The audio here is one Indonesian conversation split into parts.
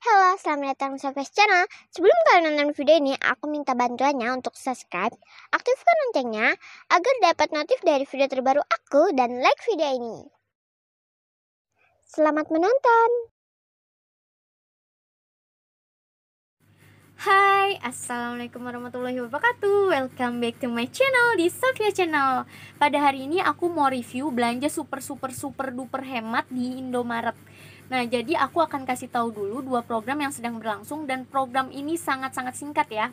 Halo, selamat datang di Sofes Channel. Sebelum kalian nonton video ini, aku minta bantuannya untuk subscribe, aktifkan loncengnya, agar dapat notif dari video terbaru aku dan like video ini. Selamat menonton! Hai, Assalamualaikum warahmatullahi wabarakatuh Welcome back to my channel di Sofia Channel Pada hari ini aku mau review belanja super super super duper hemat di Indomaret Nah, jadi aku akan kasih tahu dulu dua program yang sedang berlangsung dan program ini sangat-sangat singkat ya.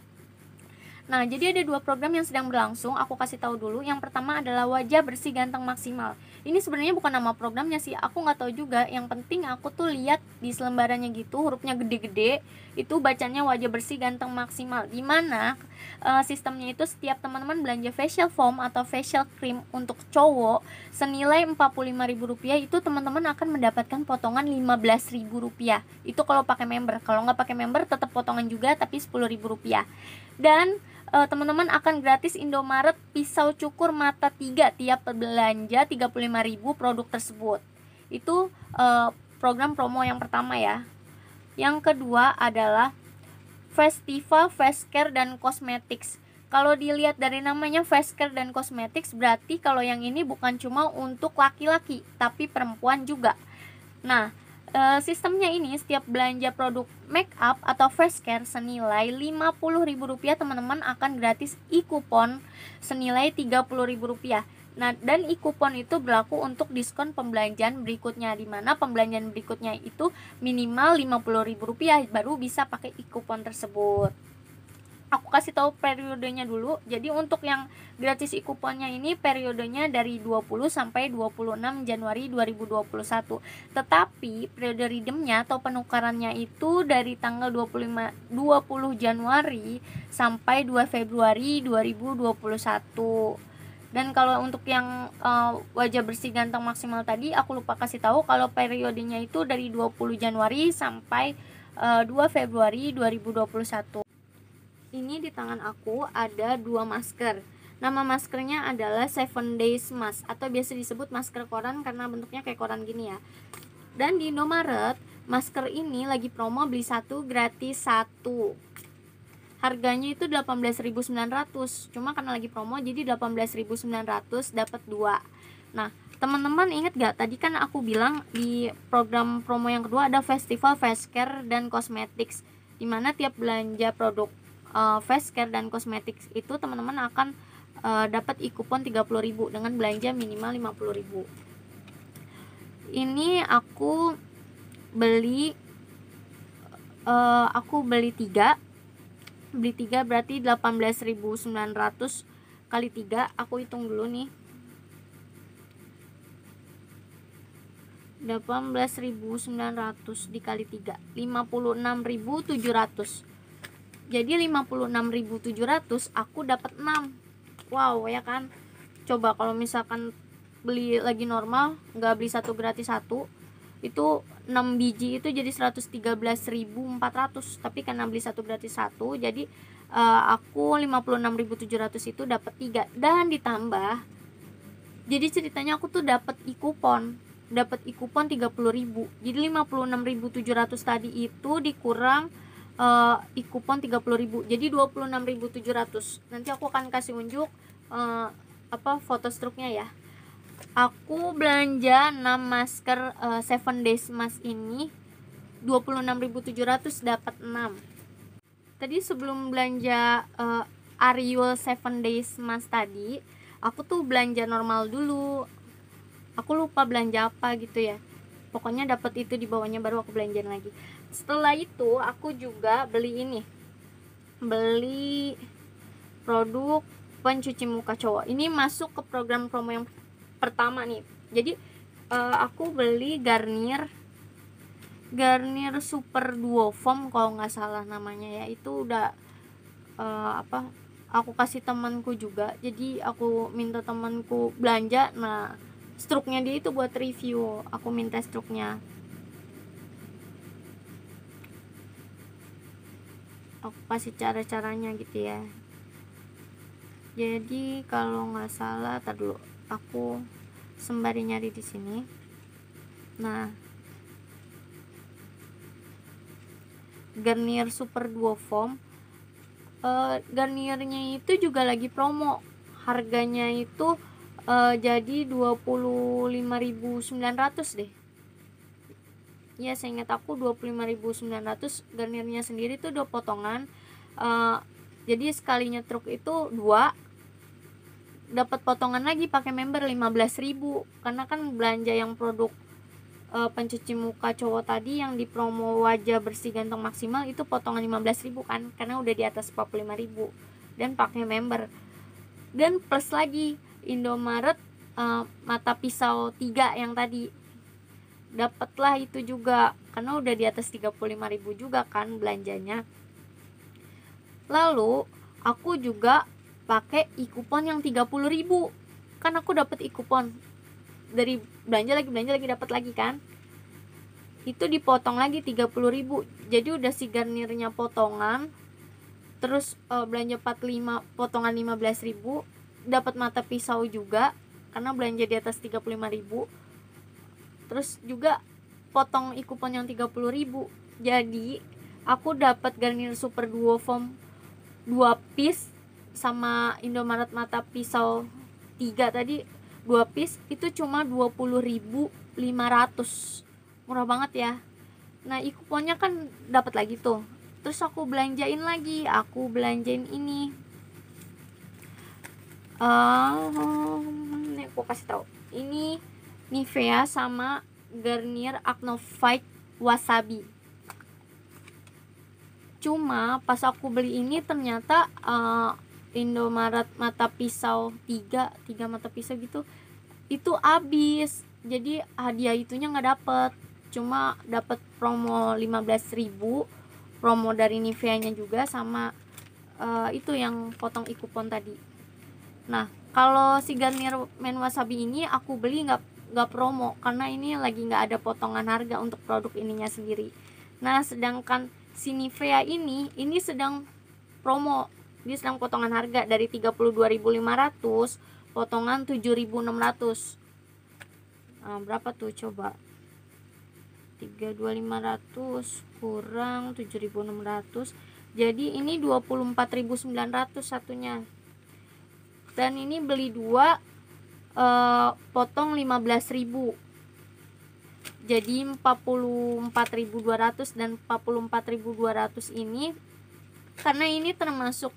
Nah, jadi ada dua program yang sedang berlangsung, aku kasih tahu dulu. Yang pertama adalah Wajah Bersih Ganteng Maksimal. Ini sebenarnya bukan nama programnya sih, aku nggak tahu juga. Yang penting aku tuh lihat di selembarannya gitu, hurufnya gede-gede, itu bacanya Wajah Bersih Ganteng Maksimal. Di mana uh, eh, sistemnya itu setiap teman-teman belanja facial foam atau facial cream untuk cowok senilai Rp45.000 itu teman-teman akan mendapatkan potongan Rp15.000. Itu kalau pakai member. Kalau nggak pakai member tetap potongan juga tapi Rp10.000. Dan Eh, teman-teman akan gratis Indomaret pisau cukur mata 3 tiap belanja 35.000 produk tersebut. Itu uh, program promo yang pertama ya. Yang kedua adalah Festival Face Care dan Cosmetics. Kalau dilihat dari namanya face care dan cosmetics berarti kalau yang ini bukan cuma untuk laki-laki tapi perempuan juga. Nah, Eh, sistemnya ini setiap belanja produk make up atau fresh care senilai Rp50.000 teman-teman akan gratis e-kupon senilai Rp30.000. Nah, dan e-kupon itu berlaku untuk diskon pembelanjaan berikutnya di mana pembelanjaan berikutnya itu minimal Rp50.000 baru bisa pakai e-kupon tersebut aku kasih tahu periodenya dulu. Jadi untuk yang gratis e ini periodenya dari 20 sampai 26 Januari 2021. Tetapi periode redeemnya atau penukarannya itu dari tanggal 25 20 Januari sampai 2 Februari 2021. Dan kalau untuk yang uh, wajah bersih ganteng maksimal tadi aku lupa kasih tahu kalau periodenya itu dari 20 Januari sampai uh, eh, 2 Februari 2021 ini di tangan aku ada dua masker. Nama maskernya adalah Seven Days Mask atau biasa disebut masker koran karena bentuknya kayak koran gini ya. Dan di Indomaret, masker ini lagi promo beli satu gratis satu. Harganya itu 18.900. Cuma karena lagi promo jadi 18.900 dapat dua. Nah, teman-teman inget gak tadi kan aku bilang di program promo yang kedua ada festival face care dan cosmetics dimana tiap belanja produk uh, face care dan kosmetik itu teman-teman akan uh, dapat e-kupon 30.000 dengan belanja minimal 50.000. Ini aku beli uh, aku beli 3 beli 3 berarti 18.900 kali 3 aku hitung dulu nih 18.900 dikali 3 56.700 jadi 56.700 aku dapat 6 wow ya kan coba kalau misalkan beli lagi normal nggak beli satu gratis satu itu 6 biji itu jadi 113.400 tapi karena beli satu gratis satu jadi uh, aku 56.700 itu dapat 3 dan ditambah jadi ceritanya aku tuh dapat e-kupon dapat e-kupon 30.000 jadi 56.700 tadi itu dikurang uh, e, puluh 30.000 jadi 26.700 nanti aku akan kasih unjuk uh, apa foto struknya ya aku belanja 6 masker uh, days mask ini 26.700 dapat 6 tadi sebelum belanja uh, Ariel 7 days mask tadi aku tuh belanja normal dulu aku lupa belanja apa gitu ya pokoknya dapat itu di bawahnya baru aku belanjain lagi setelah itu aku juga beli ini beli produk pencuci muka cowok ini masuk ke program promo yang pertama nih jadi uh, aku beli Garnier Garnier Super Duo Foam kalau nggak salah namanya ya itu udah uh, apa aku kasih temanku juga jadi aku minta temanku belanja nah struknya dia itu buat review aku minta struknya aku kasih cara-caranya gitu ya jadi kalau nggak salah tar dulu aku sembari nyari di sini nah Garnier Super Duo Foam uh, Garniernya itu juga lagi promo harganya itu uh, jadi 25.900 deh ya saya ingat aku 25.900 garnirnya sendiri tuh dua potongan uh, jadi sekalinya truk itu dua dapat potongan lagi pakai member 15.000 karena kan belanja yang produk e, pencuci muka cowok tadi yang di promo wajah bersih ganteng maksimal itu potongan 15.000 kan karena udah di atas 45.000 dan pakai member dan plus lagi Indomaret uh, mata pisau 3 yang tadi dapatlah itu juga karena udah di atas 35.000 juga kan belanjanya lalu aku juga pakai e-kupon yang 30.000 kan aku dapat e-kupon dari belanja lagi belanja lagi dapat lagi kan itu dipotong lagi 30.000 jadi udah si garnirnya potongan terus uh, belanja 45 potongan ribu dapat mata pisau juga karena belanja di atas 35.000 terus juga potong e yang 30.000 jadi aku dapat Garnier Super Duo Foam 2 piece sama Indomaret mata pisau 3 tadi 2 piece itu cuma 20.500 murah banget ya nah ikuponnya kan dapat lagi tuh terus aku belanjain lagi aku belanjain ini uh, ini aku kasih tahu ini Nivea sama Garnier Acne Fight Wasabi cuma pas aku beli ini ternyata uh, Indomaret mata pisau tiga tiga mata pisau gitu itu habis jadi hadiah itunya nggak dapet cuma dapet promo 15.000 promo dari Nivea nya juga sama uh, itu yang potong ikupon tadi nah kalau si garnier men wasabi ini aku beli nggak nggak promo karena ini lagi nggak ada potongan harga untuk produk ininya sendiri nah sedangkan si Nivea ini ini sedang promo di sedang potongan harga dari 32.500 potongan 7.600 nah, berapa tuh coba 32.500 kurang 7.600 jadi ini 24.900 satunya dan ini beli dua eh, potong 15.000 jadi 44.200 dan 44.200 ini karena ini termasuk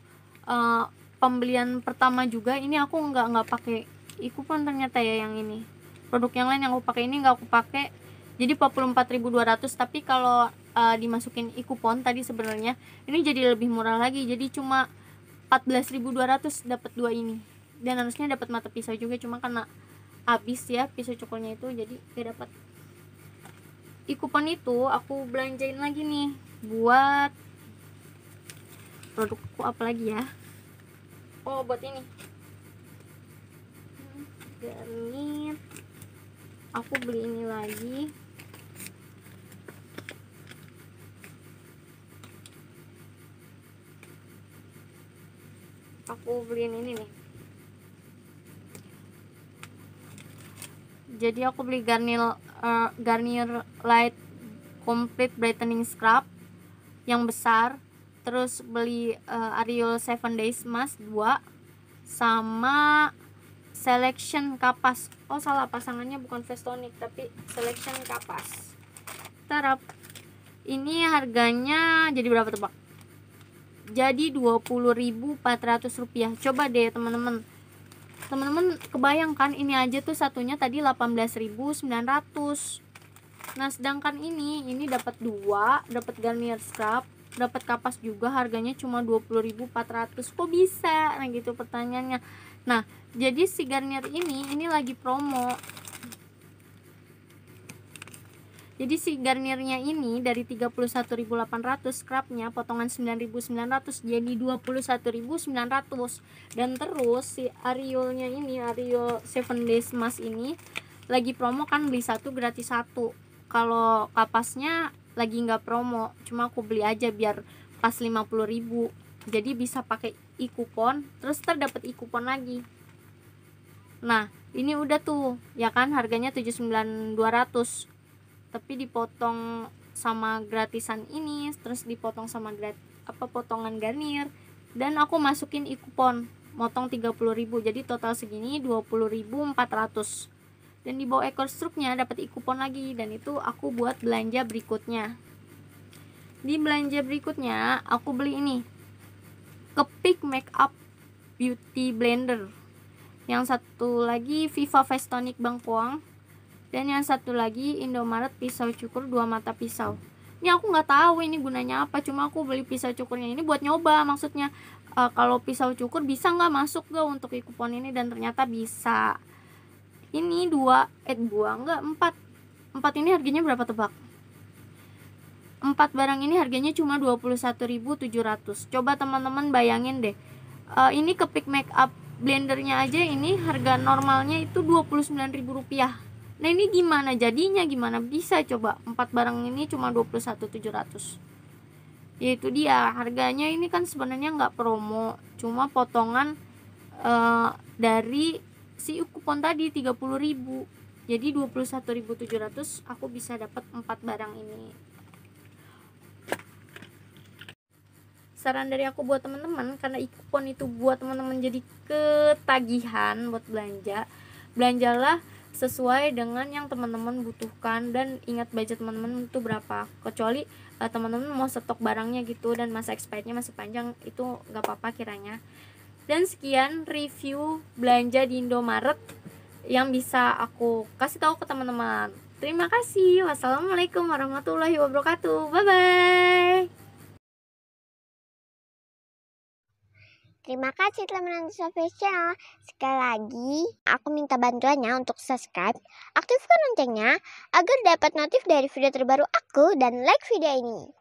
eh, pembelian pertama juga ini aku nggak nggak pakai pun ternyata ya yang ini produk yang lain yang aku pakai ini nggak aku pakai jadi 44.200 tapi kalau uh, dimasukin ikupon tadi sebenarnya ini jadi lebih murah lagi jadi cuma 14.200 dapat dua ini dan harusnya dapat mata pisau juga cuma karena habis ya pisau cukurnya itu jadi gak dapat di itu aku belanjain lagi nih buat produkku apa lagi ya oh buat ini garnit aku beli ini lagi aku beliin ini nih jadi aku beli Garnier uh, Garnier Light Complete Brightening Scrub yang besar terus beli uh, Ariel 7 Days Mask 2 sama Selection Kapas oh salah pasangannya bukan Vestonic tapi Selection Kapas terap ini harganya jadi berapa tebak jadi 20.400 rupiah coba deh teman-teman teman-teman kebayangkan ini aja tuh satunya tadi 18.900 nah sedangkan ini ini dapat dua dapat garnier scrub dapat kapas juga harganya cuma 20.400 kok bisa nah gitu pertanyaannya nah jadi si garnier ini ini lagi promo jadi si garnirnya ini dari 31.800 scrubnya potongan 9.900 jadi 21.900 dan terus si Ariolnya ini Ariol 7 Days mas ini lagi promo kan beli satu gratis satu kalau kapasnya lagi nggak promo cuma aku beli aja biar pas 50.000 jadi bisa pakai e-kupon terus terdapat dapat e-kupon lagi nah ini udah tuh ya kan harganya 79200 tapi dipotong sama gratisan ini terus dipotong sama grat apa potongan garnier dan aku masukin e kupon motong 30.000 jadi total segini 20.400 dan di bawah ekor struknya dapat e kupon lagi dan itu aku buat belanja berikutnya di belanja berikutnya aku beli ini kepik makeup beauty blender yang satu lagi Viva festonic Bangkuang dan yang satu lagi Indomaret pisau cukur dua mata pisau ini aku nggak tahu ini gunanya apa cuma aku beli pisau cukurnya ini buat nyoba maksudnya uh, kalau pisau cukur bisa nggak masuk gak untuk kupon ini dan ternyata bisa ini dua eh dua nggak empat empat ini harganya berapa tebak empat barang ini harganya cuma 21.700 coba teman-teman bayangin deh uh, ini kepik make up blendernya aja ini harga normalnya itu 29.000 rupiah nah ini gimana jadinya gimana bisa coba empat barang ini cuma 21.700 yaitu dia harganya ini kan sebenarnya nggak promo cuma potongan uh, dari si kupon tadi 30.000 jadi 21.700 aku bisa dapat empat barang ini saran dari aku buat teman-teman karena kupon itu buat teman-teman jadi ketagihan buat belanja belanjalah sesuai dengan yang teman-teman butuhkan dan ingat budget teman-teman itu berapa kecuali teman eh, teman-teman mau stok barangnya gitu dan masa expirednya masih panjang itu nggak apa-apa kiranya dan sekian review belanja di Indomaret yang bisa aku kasih tahu ke teman-teman terima kasih wassalamualaikum warahmatullahi wabarakatuh bye bye Terima kasih telah menonton Sophie's Channel. Sekali lagi, aku minta bantuannya untuk subscribe, aktifkan loncengnya, agar dapat notif dari video terbaru aku dan like video ini.